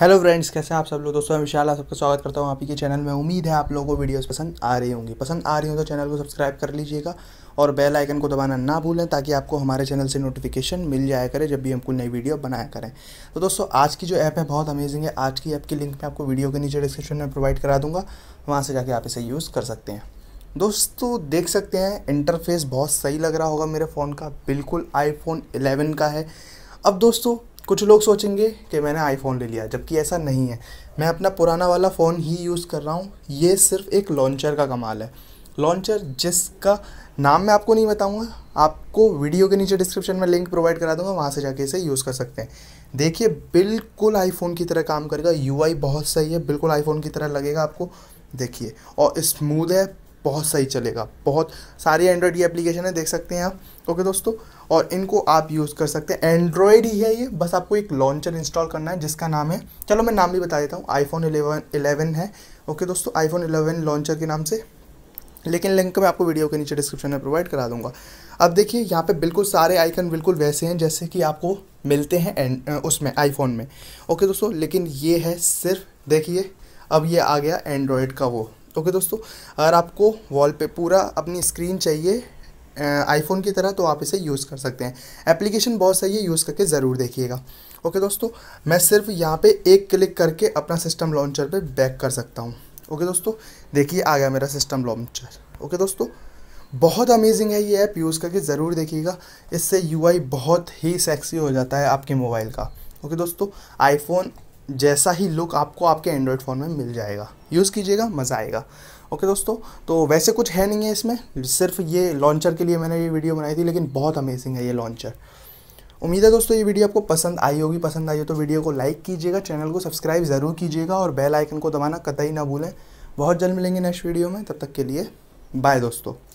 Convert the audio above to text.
hello friends कैसे हैं आप सब लोग दोस्तों मैं विशाल आप सबका स्वागत करता हूं आप ही के चैनल में उम्मीद है आप लोगों को वीडियोस पसंद आ रही होंगी पसंद आ रही हो तो चैनल को सब्सक्राइब कर लीजिएगा और बेल आइकन को दबाना ना भूलें ताकि आपको हमारे चैनल से नोटिफिकेशन मिल जाया करे जब भी हम कोई नई वीडियो बनाया करें तो दोस्तों आज की जो ऐप है बहुत अमेजिंग है आज की ऐप की लिंक मैं आपको वीडियो के नीचे डिस्क्रिप्शन में प्रोवाइड करा दूँगा वहाँ से जाके आप इसे यूज़ कर सकते हैं दोस्तों देख सकते हैं इंटरफेस बहुत सही लग रहा होगा मेरे फ़ोन का बिल्कुल आईफोन 11 का है अब दोस्तों कुछ लोग सोचेंगे कि मैंने आईफ़ोन ले लिया जबकि ऐसा नहीं है मैं अपना पुराना वाला फ़ोन ही यूज़ कर रहा हूँ ये सिर्फ एक लॉन्चर का कमाल है लॉन्चर जिसका नाम मैं आपको नहीं बताऊँगा आपको वीडियो के नीचे डिस्क्रिप्शन में लिंक प्रोवाइड करा दूँगा वहाँ से जाके इसे यूज़ कर सकते हैं देखिए बिल्कुल आईफ़ोन की तरह काम करेगा यू बहुत सही है बिल्कुल आईफ़ोन की तरह लगेगा आपको देखिए और स्मूद है बहुत सही चलेगा बहुत सारी एंड्रॉयड की एप्लीकेशन है देख सकते हैं आप ओके दोस्तों और इनको आप यूज़ कर सकते हैं एंड्रॉयड ही है ये बस आपको एक लॉन्चर इंस्टॉल करना है जिसका नाम है चलो मैं नाम भी बता देता हूँ आईफोन इलेवन इलेवन है ओके दोस्तों आईफोन इलेवन लॉन्चर के नाम से लेकिन लिंक मैं आपको वीडियो के नीचे डिस्क्रिप्शन में प्रोवाइड करा दूंगा अब देखिए यहाँ पे बिल्कुल सारे आइकन बिल्कुल वैसे हैं जैसे कि आपको मिलते हैं एंड उसमें आईफोन में ओके दोस्तों लेकिन ये है सिर्फ देखिए अब ये आ गया एंड्रॉयड का वो ओके दोस्तों अगर आपको वॉल पे पूरा अपनी स्क्रीन चाहिए आईफोन की तरह तो आप इसे यूज़ कर सकते हैं एप्लीकेशन बहुत सही है यूज़ करके ज़रूर देखिएगा ओके दोस्तों मैं सिर्फ यहाँ पे एक क्लिक करके अपना सिस्टम लॉन्चर पे बैक कर सकता हूँ ओके दोस्तों देखिए आ गया मेरा सिस्टम लॉन्चर ओके दोस्तों बहुत अमेजिंग है ये ऐप यूज़ करके ज़रूर देखिएगा इससे यूआई बहुत ही सेक्सी हो जाता है आपके मोबाइल का ओके दोस्तों आईफोन जैसा ही लुक आपको आपके एंड्रॉयड फ़ोन में मिल जाएगा यूज़ कीजिएगा मज़ा आएगा ओके दोस्तों तो वैसे कुछ है नहीं है इसमें सिर्फ ये लॉन्चर के लिए मैंने ये वीडियो बनाई थी लेकिन बहुत अमेजिंग है ये लॉन्चर उम्मीद है दोस्तों ये वीडियो आपको पसंद आई होगी पसंद आई हो तो वीडियो को लाइक कीजिएगा चैनल को सब्सक्राइब ज़रूर कीजिएगा और बेल आइकन को दबाना कतई ना भूलें बहुत जल्द मिलेंगे नेक्स्ट वीडियो में तब तक के लिए बाय दोस्तों